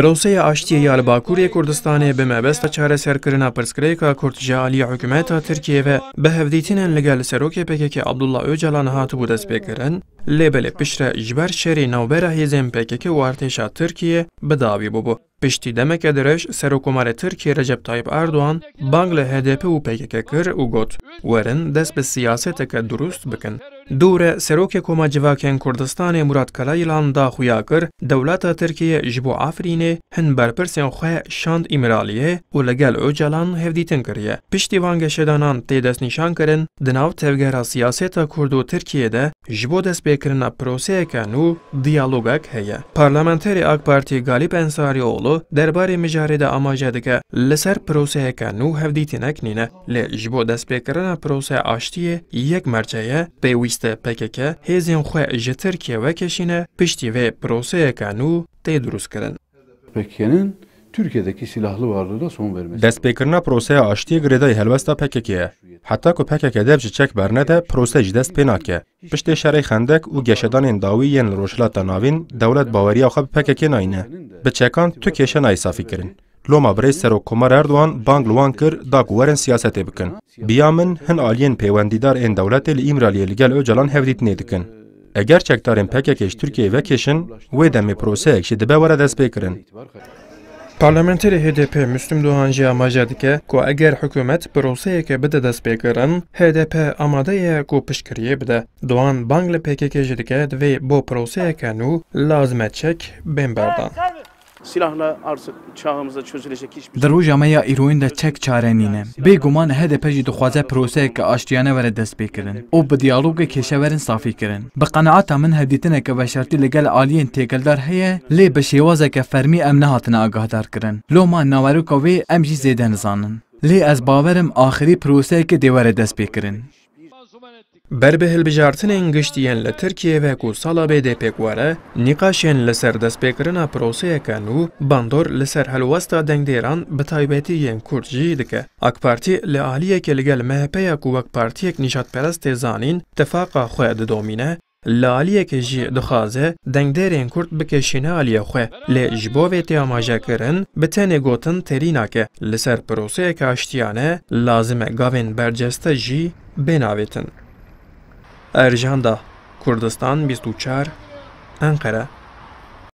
پرۆسەیە ئاشتی یالبا کووریە کوردستانی بمەبەستە چارەسەرکردنا پرسکرێکە کورتژالی حکوومەتە ترکیێوە بە هەفدیتنێن لەگەل سەرۆکێ پێکێکی عبدوڵە ئۆجلان هاتبوو دەستپێکردن لێبلێ پشرە ژبەر شێری ناوبەرە هێزێن پێکێکی وارتێشا ترکیە بەداوی بوو. پشتی دەمەکە درێژ سەرۆکۆمارە ترکی رەجەب تایب ئاردوان بانگ لە هەدێپە و پێکەکە کرد و گوت وەرن دەست بە سیاسەتەکە دروست بکەن دوورە سەرۆکێک کۆمەجیواکەن کوردستانی Murat کەلایلان داخویا کرد دەوڵاتە ترکیە ji bo Afرînê hin berpirsên xwe şand îmiraliye û li gel Ocalan hevdîtin kiriye. Piştî van geşedanan tê destnîşan kirin di nav tevgera siyaseta Kurd û Tirkiye de ji bo destpêkirina proseyeke nû diyalogek heye. Parlamenterê AK Parti Galip Ensarioğlu derbarê mijarê de amaje dike li ser proseyeke nû hevdîtinek nîne lê ji bo destpêkirina proseya aştiyê yek merçeye pêwîst نویست PKK هیزین خو جتر که وکشینه پشتی و پروسه کانو تی دروست کرن. PKK'nin Türkiye'deki silahlı varlığına son vermesi. Destpêkirina proseya aştiye girêdayî helwesta PKK'ye. Heta ku PKK dev ji çek berne de prose ji dest pê nake. Piştê şerê xendek û geşedanên dawî yên li Rojhilata Navîn dewlet baweriya xwe bi PKK nayîne. Bi çekan tu kêşe nayî safî kirin. لۆما برەی سەرۆکۆمەر ئەردوان بانگلوان کرد داکووەرن سیاسەتێ بکەن بیا من هەن ئالیên پەیوەندیدار ên dewletê li ئیمرالیê li gel Öcalan hevdîtinê dikin eger çekdarên pekekê ji Tirkiyeyê vekişin wê demê proseyek ji dibe were dest pêkirin. HDP Müslüm Doğan jî amaje dike ku eger hikûmet proseyeke bide destpêkirin, HDP amade ye ku bide. Doğan bang li PKK jî dike divê bo proseyeke nû lazmet çek bên berdan. silahla artıq çağımızda çözüləcək heç bir. Drojamaya İroin də çək çarəninə. Beguman HDP ji dixwaze proseyeke aştiyane were dest pêkirin. O bi diyalogê kêşewerin safî kirin. Bi qenaata min hevdîtineke veşertî li gel aliyên têkildar heye, lê bi şêwazeke fermî em nehatine agahdar kirin. Loma naweroka wê em jî zêde nizanin. Lê ez bawerim axirî proseyeke dê were dest pêkirin. Berbi hilbijartinên giştiyên li Tirkiye ve ku sala BDP were, nîqaşên li ser destpêkirina proseyekan û bandor li ser helwesta dengdêran bi taybetî yên Kurd jî dike. Ak Partî li aliyekê li gel MHP-ya ku wek partiyek nîşadperest tê zanîn, tefaqa xwe didomîne, li aliyekê jî dixwaze dengderên Kurd bikêşîne aliye xwe lê ji bo vê tê amajekirin bi tenê gotin terînake li ser proseyeka aştiyane lazime gavên berceste jî bênavêtin. Erjan da Kurdistan 24 Ankara